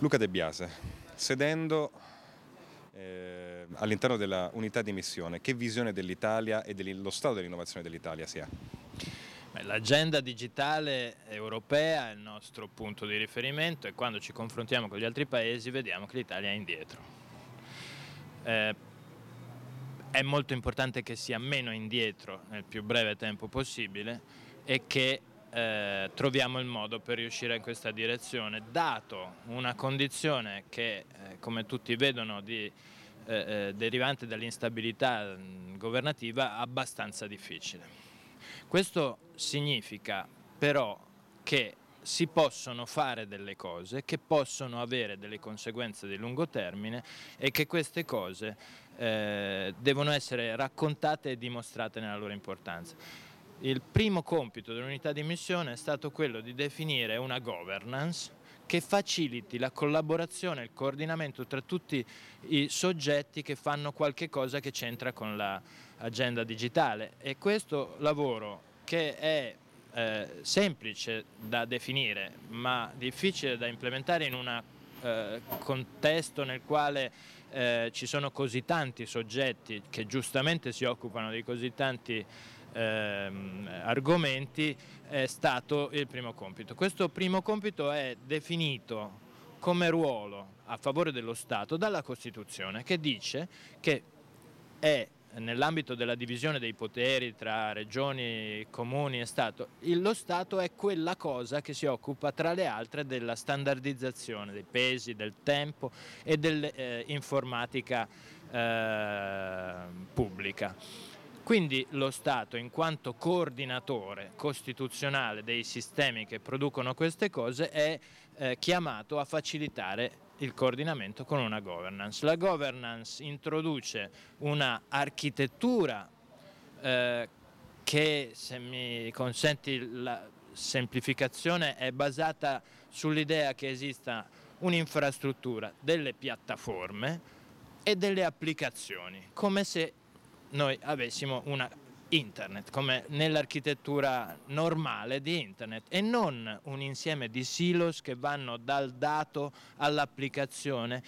Luca De Biase, sedendo eh, all'interno della unità di missione, che visione dell'Italia e dello stato dell'innovazione dell'Italia si ha? L'agenda digitale europea è il nostro punto di riferimento e quando ci confrontiamo con gli altri paesi vediamo che l'Italia è indietro. Eh, è molto importante che sia meno indietro nel più breve tempo possibile e che eh, troviamo il modo per riuscire in questa direzione, dato una condizione che, eh, come tutti vedono, di, eh, eh derivante dall'instabilità mm, governativa abbastanza difficile. Questo significa però che si possono fare delle cose che possono avere delle conseguenze di lungo termine e che queste cose eh, devono essere raccontate e dimostrate nella loro importanza il primo compito dell'unità di missione è stato quello di definire una governance che faciliti la collaborazione e il coordinamento tra tutti i soggetti che fanno qualche cosa che c'entra con l'agenda digitale e questo lavoro che è eh, semplice da definire ma difficile da implementare in un eh, contesto nel quale eh, ci sono così tanti soggetti che giustamente si occupano di così tanti ehm, argomenti è stato il primo compito. Questo primo compito è definito come ruolo a favore dello Stato dalla Costituzione che dice che è nell'ambito della divisione dei poteri tra regioni, comuni e Stato, lo Stato è quella cosa che si occupa tra le altre della standardizzazione dei pesi, del tempo e dell'informatica eh, pubblica. Quindi lo Stato, in quanto coordinatore costituzionale dei sistemi che producono queste cose, è eh, chiamato a facilitare il coordinamento con una governance. La governance introduce una architettura eh, che, se mi consenti la semplificazione, è basata sull'idea che esista un'infrastruttura delle piattaforme e delle applicazioni, come se noi avessimo una internet, come nell'architettura normale di internet e non un insieme di silos che vanno dal dato all'applicazione